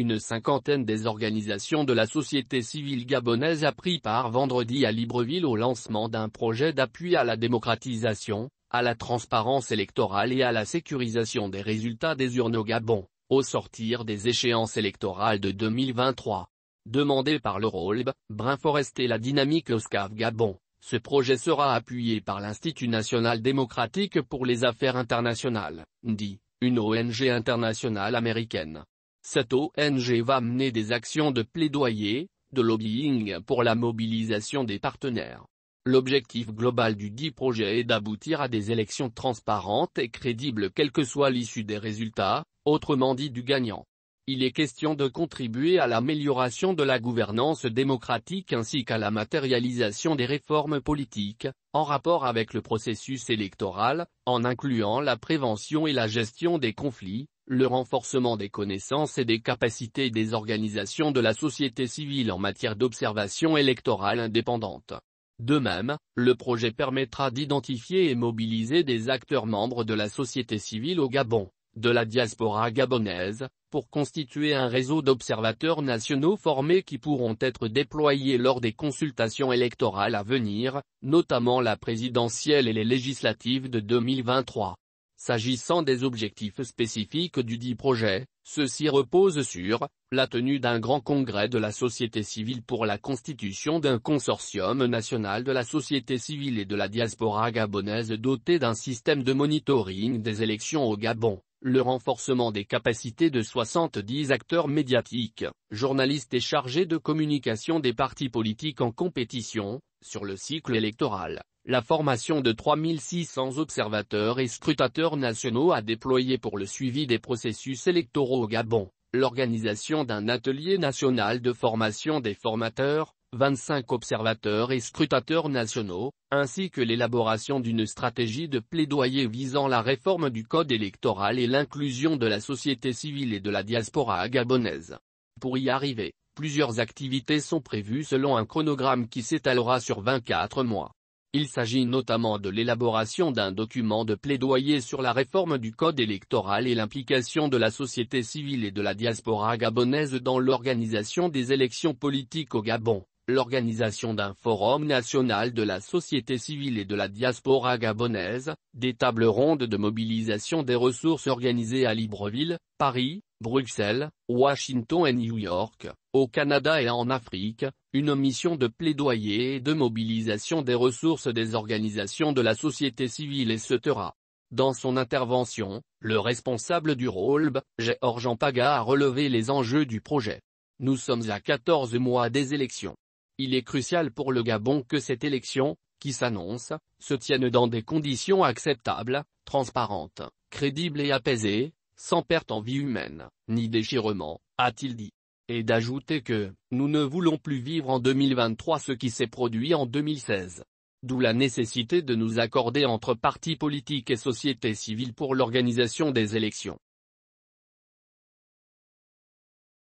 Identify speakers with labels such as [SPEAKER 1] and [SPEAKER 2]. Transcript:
[SPEAKER 1] Une cinquantaine des organisations de la société civile gabonaise a pris part vendredi à Libreville au lancement d'un projet d'appui à la démocratisation, à la transparence électorale et à la sécurisation des résultats des urnes au Gabon, au sortir des échéances électorales de 2023. Demandé par le Brun Brinforest et la dynamique Oscave Gabon, ce projet sera appuyé par l'Institut national démocratique pour les affaires internationales, dit, une ONG internationale américaine. Cette ONG va mener des actions de plaidoyer, de lobbying pour la mobilisation des partenaires. L'objectif global du dit projet est d'aboutir à des élections transparentes et crédibles quelle que soit l'issue des résultats, autrement dit du gagnant. Il est question de contribuer à l'amélioration de la gouvernance démocratique ainsi qu'à la matérialisation des réformes politiques, en rapport avec le processus électoral, en incluant la prévention et la gestion des conflits, le renforcement des connaissances et des capacités des organisations de la société civile en matière d'observation électorale indépendante. De même, le projet permettra d'identifier et mobiliser des acteurs membres de la société civile au Gabon, de la diaspora gabonaise, pour constituer un réseau d'observateurs nationaux formés qui pourront être déployés lors des consultations électorales à venir, notamment la présidentielle et les législatives de 2023. S'agissant des objectifs spécifiques du dit projet, ceux-ci reposent sur, la tenue d'un grand congrès de la société civile pour la constitution d'un consortium national de la société civile et de la diaspora gabonaise doté d'un système de monitoring des élections au Gabon, le renforcement des capacités de 70 acteurs médiatiques, journalistes et chargés de communication des partis politiques en compétition, sur le cycle électoral la formation de 3600 observateurs et scrutateurs nationaux à déployé pour le suivi des processus électoraux au Gabon, l'organisation d'un atelier national de formation des formateurs, 25 observateurs et scrutateurs nationaux, ainsi que l'élaboration d'une stratégie de plaidoyer visant la réforme du code électoral et l'inclusion de la société civile et de la diaspora gabonaise. Pour y arriver, plusieurs activités sont prévues selon un chronogramme qui s'étalera sur 24 mois. Il s'agit notamment de l'élaboration d'un document de plaidoyer sur la réforme du code électoral et l'implication de la société civile et de la diaspora gabonaise dans l'organisation des élections politiques au Gabon, l'organisation d'un forum national de la société civile et de la diaspora gabonaise, des tables rondes de mobilisation des ressources organisées à Libreville, Paris, Bruxelles, Washington et New York, au Canada et en Afrique, une mission de plaidoyer et de mobilisation des ressources des organisations de la société civile etc. Dans son intervention, le responsable du ROLB, Georges Paga a relevé les enjeux du projet. Nous sommes à 14 mois des élections. Il est crucial pour le Gabon que cette élection, qui s'annonce, se tienne dans des conditions acceptables, transparentes, crédibles et apaisées, sans perte en vie humaine, ni déchirement, a-t-il dit. Et d'ajouter que, nous ne voulons plus vivre en 2023 ce qui s'est produit en 2016. D'où la nécessité de nous accorder entre partis politiques et société civile pour l'organisation des élections.